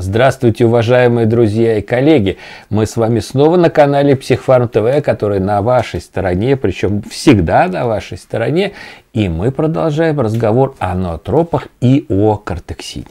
Здравствуйте, уважаемые друзья и коллеги! Мы с вами снова на канале Психфарм ТВ, который на вашей стороне, причем всегда на вашей стороне. И мы продолжаем разговор о ноотропах и о кортексине.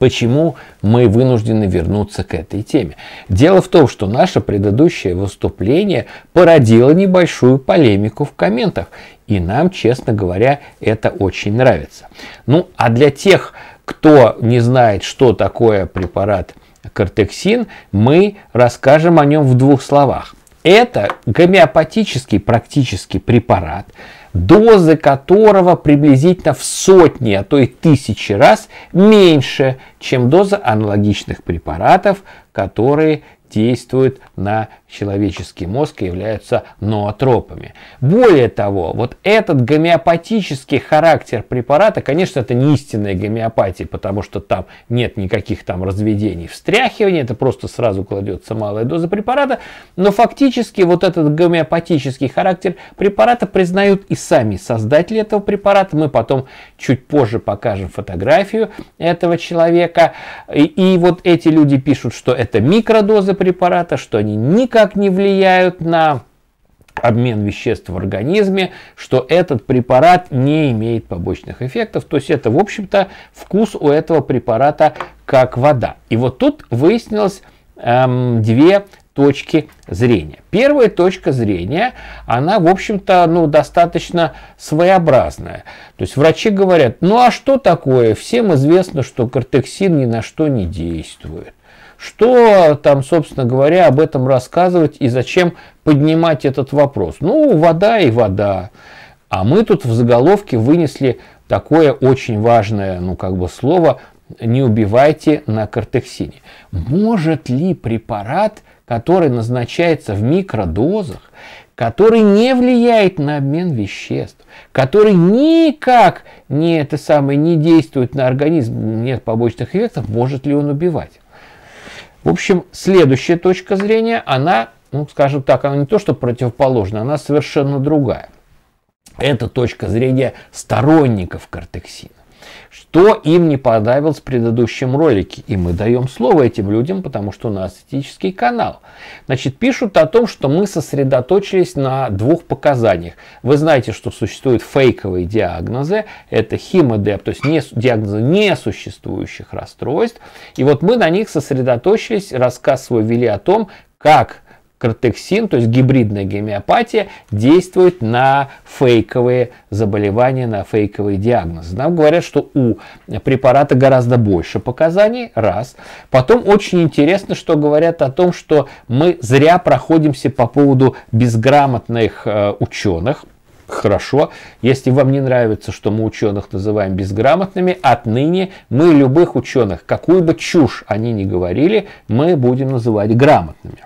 Почему мы вынуждены вернуться к этой теме? Дело в том, что наше предыдущее выступление породило небольшую полемику в комментах. И нам, честно говоря, это очень нравится. Ну, а для тех, кто не знает, что такое препарат кортексин, мы расскажем о нем в двух словах. Это гомеопатический практически препарат, дозы которого приблизительно в сотни, а то и тысячи раз меньше, чем доза аналогичных препаратов, которые действуют на человеческий мозг и являются ноотропами. Более того, вот этот гомеопатический характер препарата, конечно, это не истинная гомеопатия, потому что там нет никаких там разведений встряхивания, это просто сразу кладется малая доза препарата, но фактически вот этот гомеопатический характер препарата признают и сами создатели этого препарата. Мы потом чуть позже покажем фотографию этого человека. И, и вот эти люди пишут, что это микродоза препарата, препарата, что они никак не влияют на обмен веществ в организме, что этот препарат не имеет побочных эффектов. То есть это, в общем-то, вкус у этого препарата как вода. И вот тут выяснилось эм, две точки зрения. Первая точка зрения, она, в общем-то, ну, достаточно своеобразная. То есть врачи говорят, ну а что такое? Всем известно, что кортексин ни на что не действует. Что там, собственно говоря, об этом рассказывать и зачем поднимать этот вопрос? Ну, вода и вода. А мы тут в заголовке вынесли такое очень важное, ну, как бы слово «не убивайте на кортексине». Может ли препарат, который назначается в микродозах, который не влияет на обмен веществ, который никак не, это самое, не действует на организм, нет побочных эффектов, может ли он убивать? В общем, следующая точка зрения, она, ну, скажем так, она не то что противоположная, она совершенно другая. Это точка зрения сторонников кортексина. Что им не понравилось в предыдущем ролике? И мы даем слово этим людям, потому что у нас этический канал. Значит, пишут о том, что мы сосредоточились на двух показаниях. Вы знаете, что существуют фейковые диагнозы. Это химодеп, то есть не, диагнозы несуществующих расстройств. И вот мы на них сосредоточились, рассказ свой вели о том, как Кортексин, то есть гибридная гомеопатия, действует на фейковые заболевания, на фейковые диагнозы. Нам говорят, что у препарата гораздо больше показаний, раз. Потом очень интересно, что говорят о том, что мы зря проходимся по поводу безграмотных э, ученых, Хорошо, если вам не нравится, что мы ученых называем безграмотными, отныне мы любых ученых, какую бы чушь они ни говорили, мы будем называть грамотными.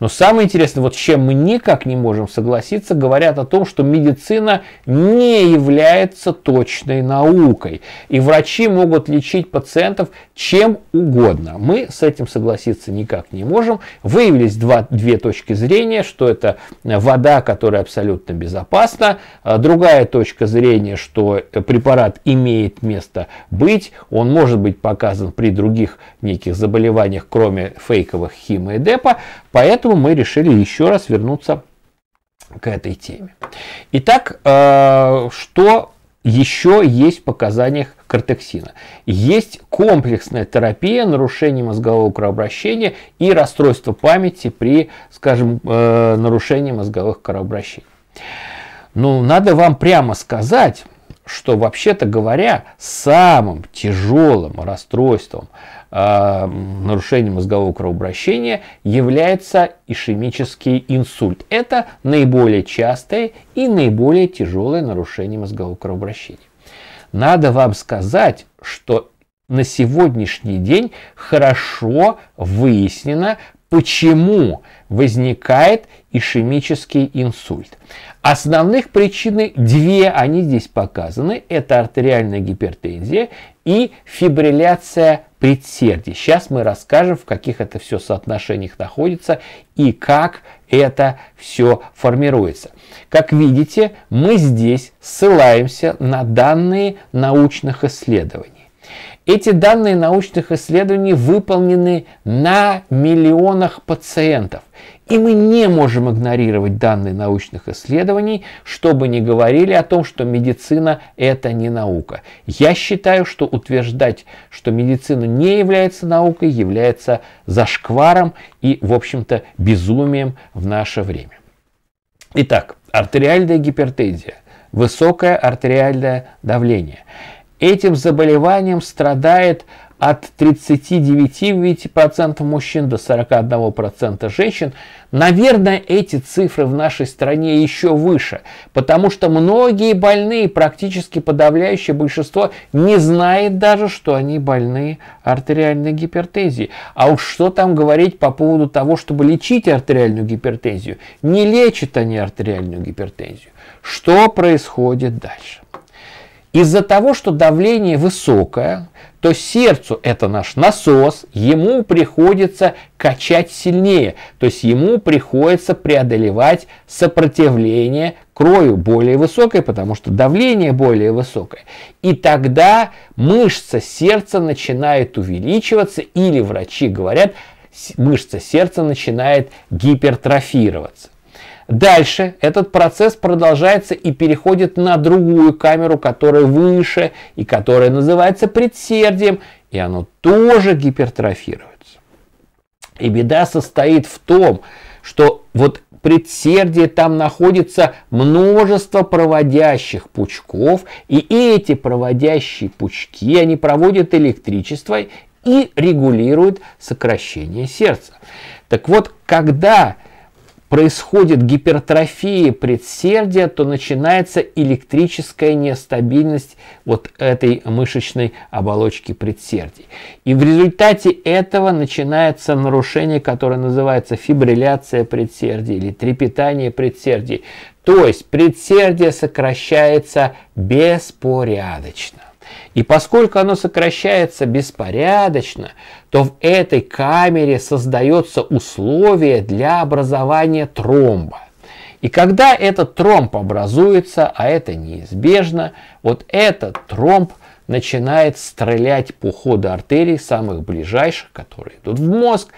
Но самое интересное, вот с чем мы никак не можем согласиться, говорят о том, что медицина не является точной наукой. И врачи могут лечить пациентов чем угодно. Мы с этим согласиться никак не можем. Выявились два, две точки зрения, что это э, вода, которая абсолютно безопасна. А другая точка зрения, что э, препарат имеет место быть. Он может быть показан при других неких заболеваниях, кроме фейковых хима и депа. Поэтому Поэтому мы решили еще раз вернуться к этой теме. Итак, э, что еще есть в показаниях кортексина. Есть комплексная терапия нарушений мозгового кровообращения и расстройство памяти при, скажем, э, нарушении мозговых кровообращений. Ну, надо вам прямо сказать, что вообще-то говоря, самым тяжелым расстройством э, мозгового кровообращения является ишемический инсульт. Это наиболее частое и наиболее тяжелое нарушение мозгового кровообращения. Надо вам сказать, что на сегодняшний день хорошо выяснено, почему возникает ишемический инсульт. Основных причин две, они здесь показаны. Это артериальная гипертензия и фибрилляция предсердий. Сейчас мы расскажем, в каких это все соотношениях находится и как это все формируется. Как видите, мы здесь ссылаемся на данные научных исследований. Эти данные научных исследований выполнены на миллионах пациентов. И мы не можем игнорировать данные научных исследований, чтобы не говорили о том, что медицина – это не наука. Я считаю, что утверждать, что медицина не является наукой, является зашкваром и, в общем-то, безумием в наше время. Итак, артериальная гипертензия, высокое артериальное давление – Этим заболеванием страдает от 39% мужчин до 41% женщин. Наверное, эти цифры в нашей стране еще выше, потому что многие больные, практически подавляющее большинство, не знает даже, что они больны артериальной гипертензией. А уж что там говорить по поводу того, чтобы лечить артериальную гипертензию? Не лечат они артериальную гипертензию. Что происходит дальше? Из-за того, что давление высокое, то сердцу, это наш насос, ему приходится качать сильнее, то есть ему приходится преодолевать сопротивление крою более высокой, потому что давление более высокое. И тогда мышца сердца начинает увеличиваться, или врачи говорят, мышца сердца начинает гипертрофироваться. Дальше этот процесс продолжается и переходит на другую камеру, которая выше и которая называется предсердием, и оно тоже гипертрофируется. И беда состоит в том, что вот предсердие там находится множество проводящих пучков, и эти проводящие пучки, они проводят электричество и регулируют сокращение сердца. Так вот, когда происходит гипертрофия предсердия, то начинается электрическая нестабильность вот этой мышечной оболочки предсердий. И в результате этого начинается нарушение, которое называется фибрилляция предсердий или трепетание предсердий. То есть предсердие сокращается беспорядочно. И поскольку оно сокращается беспорядочно, то в этой камере создается условие для образования тромба. И когда этот тромб образуется, а это неизбежно, вот этот тромб начинает стрелять по ходу артерий, самых ближайших, которые идут в мозг,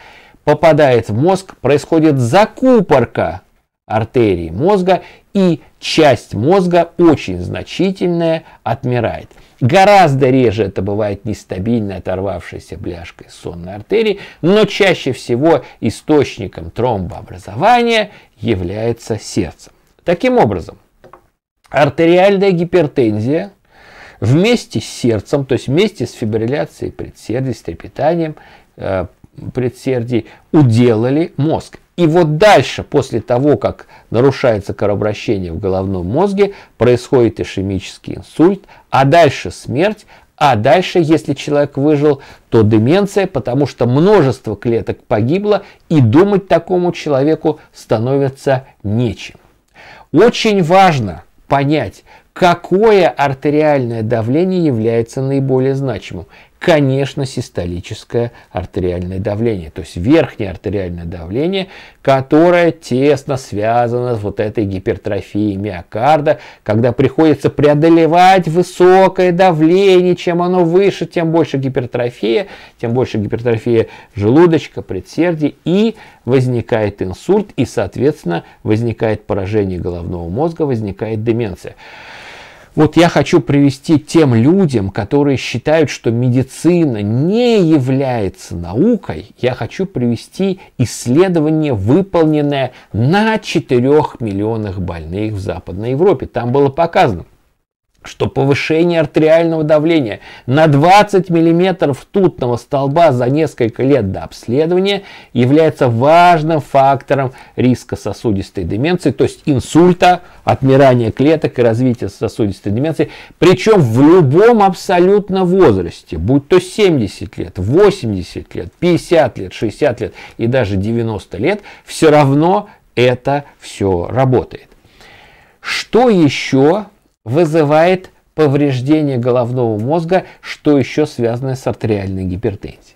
попадает в мозг, происходит закупорка артерий мозга, и часть мозга очень значительная отмирает. Гораздо реже это бывает нестабильной оторвавшейся бляшкой сонной артерии, но чаще всего источником тромбообразования является сердце. Таким образом, артериальная гипертензия вместе с сердцем, то есть вместе с фибрилляцией предсердий, с трепетанием э, предсердий, уделали мозг. И вот дальше, после того, как нарушается кровообращение в головном мозге, происходит ишемический инсульт, а дальше смерть, а дальше, если человек выжил, то деменция, потому что множество клеток погибло, и думать такому человеку становится нечем. Очень важно понять, какое артериальное давление является наиболее значимым конечно, систолическое артериальное давление, то есть верхнее артериальное давление, которое тесно связано с вот этой гипертрофией миокарда, когда приходится преодолевать высокое давление, чем оно выше, тем больше гипертрофия, тем больше гипертрофия желудочка, предсердий, и возникает инсульт, и, соответственно, возникает поражение головного мозга, возникает деменция. Вот я хочу привести тем людям, которые считают, что медицина не является наукой, я хочу привести исследование, выполненное на 4 миллионах больных в Западной Европе. Там было показано, что повышение артериального давления на 20 мм тутного столба за несколько лет до обследования является важным фактором риска сосудистой деменции, то есть инсульта, отмирания клеток и развития сосудистой деменции, причем в любом абсолютно возрасте, будь то 70 лет, 80 лет, 50 лет, 60 лет и даже 90 лет, все равно это все работает. Что еще вызывает повреждение головного мозга, что еще связано с артериальной гипертензией.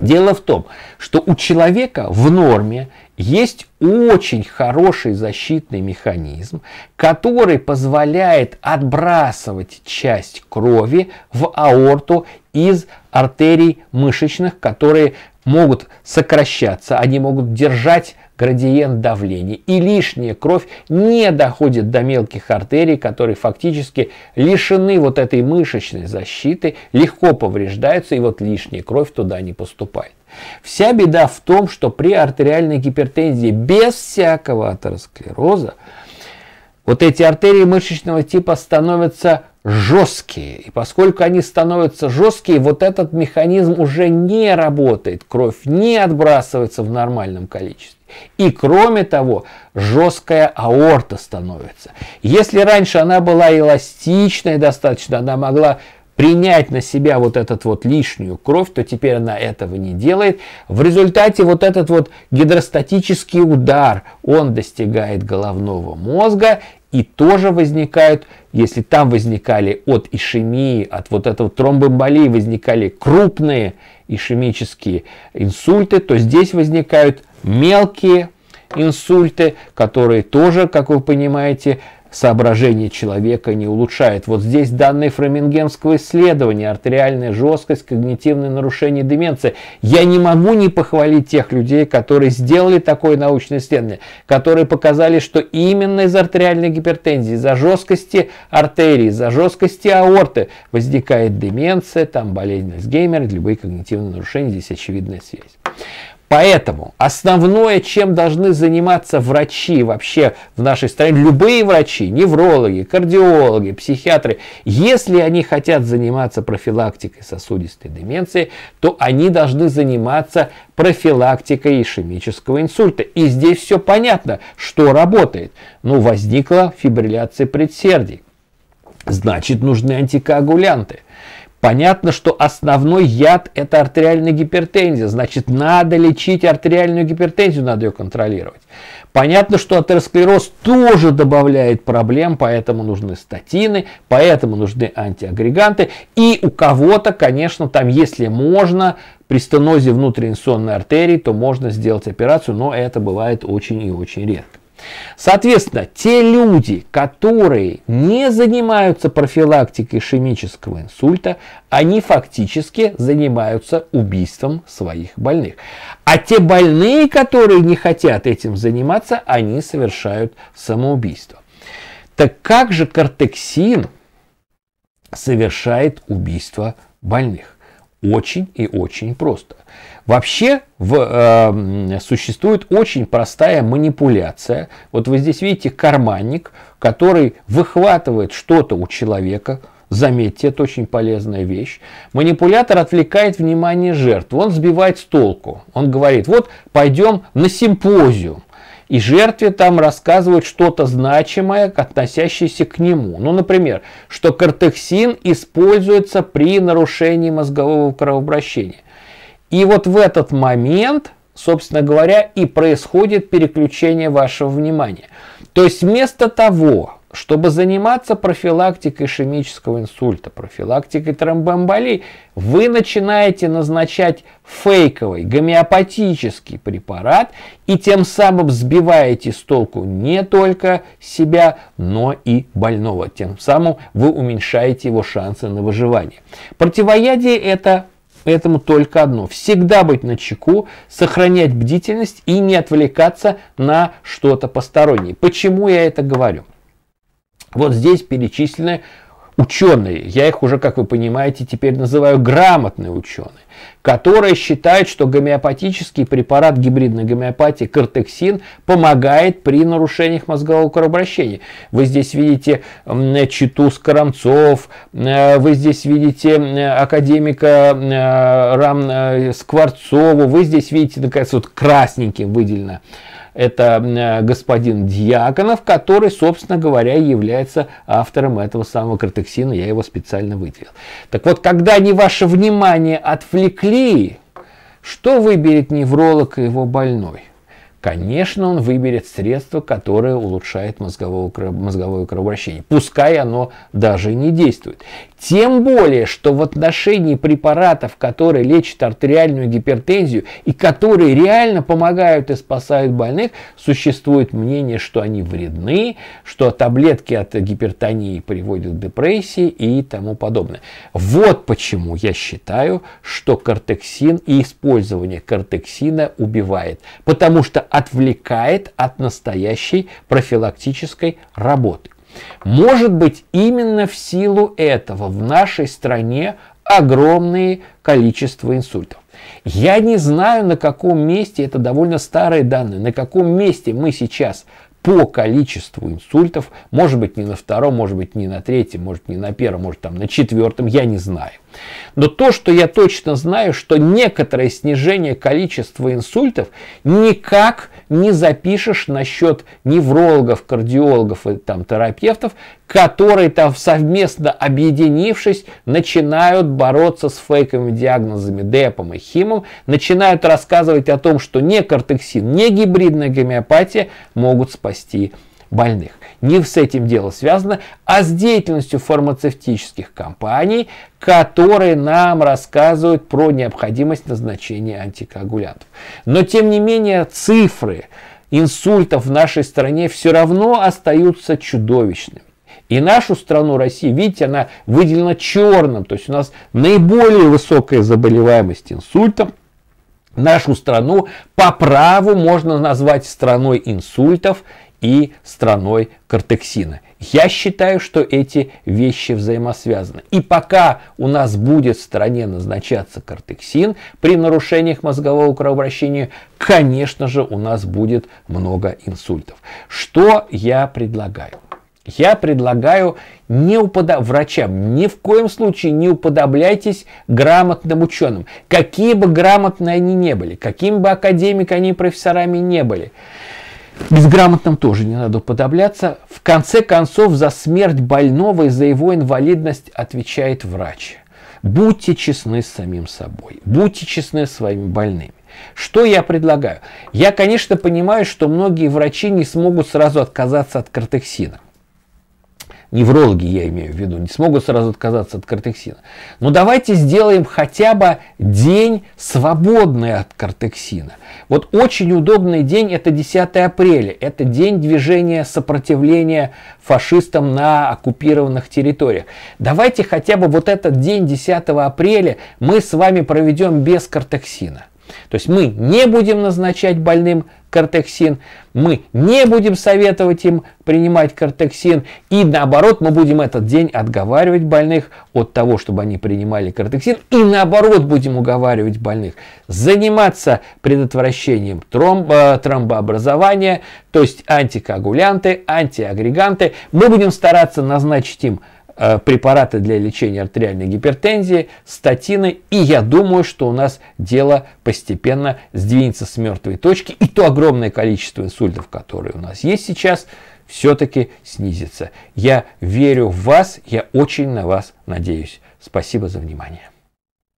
Дело в том, что у человека в норме есть очень хороший защитный механизм, который позволяет отбрасывать часть крови в аорту из артерий мышечных, которые могут сокращаться, они могут держать градиент давления, и лишняя кровь не доходит до мелких артерий, которые фактически лишены вот этой мышечной защиты, легко повреждаются, и вот лишняя кровь туда не поступает. Вся беда в том, что при артериальной гипертензии без всякого атеросклероза вот эти артерии мышечного типа становятся жесткие. И поскольку они становятся жесткие, вот этот механизм уже не работает. Кровь не отбрасывается в нормальном количестве. И кроме того, жесткая аорта становится. Если раньше она была эластичной достаточно, она могла принять на себя вот этот вот лишнюю кровь, то теперь она этого не делает. В результате вот этот вот гидростатический удар, он достигает головного мозга и тоже возникают, если там возникали от ишемии, от вот этого тромбоэмболии возникали крупные ишемические инсульты, то здесь возникают мелкие инсульты, которые тоже, как вы понимаете, соображение человека не улучшает. Вот здесь данные фрамингенского исследования, артериальная жесткость, когнитивные нарушения деменция. Я не могу не похвалить тех людей, которые сделали такое научное исследование, которые показали, что именно из артериальной гипертензии, из-за жесткости артерии, из-за жесткости аорты возникает деменция, там болезнь Альцгеймера, любые когнитивные нарушения, здесь очевидная связь. Поэтому основное, чем должны заниматься врачи вообще в нашей стране, любые врачи, неврологи, кардиологи, психиатры, если они хотят заниматься профилактикой сосудистой деменции, то они должны заниматься профилактикой ишемического инсульта. И здесь все понятно, что работает. Ну, возникла фибрилляция предсердий. Значит, нужны антикоагулянты. Понятно, что основной яд – это артериальная гипертензия. Значит, надо лечить артериальную гипертензию, надо ее контролировать. Понятно, что атеросклероз тоже добавляет проблем, поэтому нужны статины, поэтому нужны антиагреганты. И у кого-то, конечно, там, если можно, при стенозе внутренней сонной артерии, то можно сделать операцию, но это бывает очень и очень редко. Соответственно, те люди, которые не занимаются профилактикой ишемического инсульта, они фактически занимаются убийством своих больных. А те больные, которые не хотят этим заниматься, они совершают самоубийство. Так как же кортексин совершает убийство больных? Очень и очень просто. Вообще в, э, существует очень простая манипуляция. Вот вы здесь видите карманник, который выхватывает что-то у человека. Заметьте, это очень полезная вещь. Манипулятор отвлекает внимание жертв. Он сбивает с толку. Он говорит, вот пойдем на симпозиум и жертве там рассказывают что-то значимое, относящееся к нему. Ну, например, что кортексин используется при нарушении мозгового кровообращения. И вот в этот момент, собственно говоря, и происходит переключение вашего внимания. То есть вместо того, чтобы заниматься профилактикой ишемического инсульта, профилактикой тромбоэмболии, вы начинаете назначать фейковый гомеопатический препарат и тем самым сбиваете с толку не только себя, но и больного. Тем самым вы уменьшаете его шансы на выживание. Противоядие это Поэтому только одно. Всегда быть на чеку, сохранять бдительность и не отвлекаться на что-то постороннее. Почему я это говорю? Вот здесь перечислены ученые, я их уже, как вы понимаете, теперь называю грамотные ученые, которые считают, что гомеопатический препарат гибридной гомеопатии кортексин помогает при нарушениях мозгового кровообращения. Вы здесь видите Читу Скоромцов, э, вы здесь видите академика э, Рам э, Скворцову, вы здесь видите, наконец, вот красненьким выделено это э, господин Дьяконов, который, собственно говоря, является автором этого самого картексина. Я его специально выделил. Так вот, когда они ваше внимание отвлекли, что выберет невролог и его больной? Конечно, он выберет средство, которое улучшает мозговое, мозговое кровообращение, пускай оно даже и не действует. Тем более, что в отношении препаратов, которые лечат артериальную гипертензию и которые реально помогают и спасают больных, существует мнение, что они вредны, что таблетки от гипертонии приводят к депрессии и тому подобное. Вот почему я считаю, что кортексин и использование кортексина убивает, потому что отвлекает от настоящей профилактической работы. Может быть, именно в силу этого в нашей стране огромное количество инсультов. Я не знаю, на каком месте, это довольно старые данные, на каком месте мы сейчас по количеству инсультов, может быть не на втором, может быть не на третьем, может не на первом, может там на четвертом, я не знаю. Но то, что я точно знаю, что некоторое снижение количества инсультов никак не запишешь на счет неврологов, кардиологов и там терапевтов, которые там совместно объединившись, начинают бороться с фейковыми диагнозами ДЭПом и ХИМом, начинают рассказывать о том, что не кортексин, не гибридная гомеопатия могут спасти больных. Не с этим дело связано, а с деятельностью фармацевтических компаний, которые нам рассказывают про необходимость назначения антикоагулянтов. Но тем не менее цифры инсультов в нашей стране все равно остаются чудовищными. И нашу страну, России, видите, она выделена черным. То есть у нас наиболее высокая заболеваемость инсультом. Нашу страну по праву можно назвать страной инсультов и страной кортексина. Я считаю, что эти вещи взаимосвязаны. И пока у нас будет в стране назначаться кортексин при нарушениях мозгового кровообращения, конечно же, у нас будет много инсультов. Что я предлагаю? Я предлагаю не уподоб... врачам, ни в коем случае не уподобляйтесь грамотным ученым. Какие бы грамотные они не были, каким бы академиками они профессорами не были. Безграмотным тоже не надо уподобляться. В конце концов, за смерть больного и за его инвалидность отвечает врач. Будьте честны с самим собой, будьте честны с своими больными. Что я предлагаю? Я, конечно, понимаю, что многие врачи не смогут сразу отказаться от картексина неврологи я имею в виду, не смогут сразу отказаться от кортексина. Но давайте сделаем хотя бы день свободный от кортексина. Вот очень удобный день это 10 апреля, это день движения сопротивления фашистам на оккупированных территориях. Давайте хотя бы вот этот день 10 апреля мы с вами проведем без кортексина. То есть мы не будем назначать больным Кортексин. мы не будем советовать им принимать кортексин. и наоборот, мы будем этот день отговаривать больных от того, чтобы они принимали кортексин. и наоборот, будем уговаривать больных заниматься предотвращением тромбо, э, тромбообразования, то есть антикоагулянты, антиагреганты. Мы будем стараться назначить им Э, препараты для лечения артериальной гипертензии, статины. И я думаю, что у нас дело постепенно сдвинется с мертвой точки. И то огромное количество инсультов, которые у нас есть сейчас, все-таки снизится. Я верю в вас, я очень на вас надеюсь. Спасибо за внимание.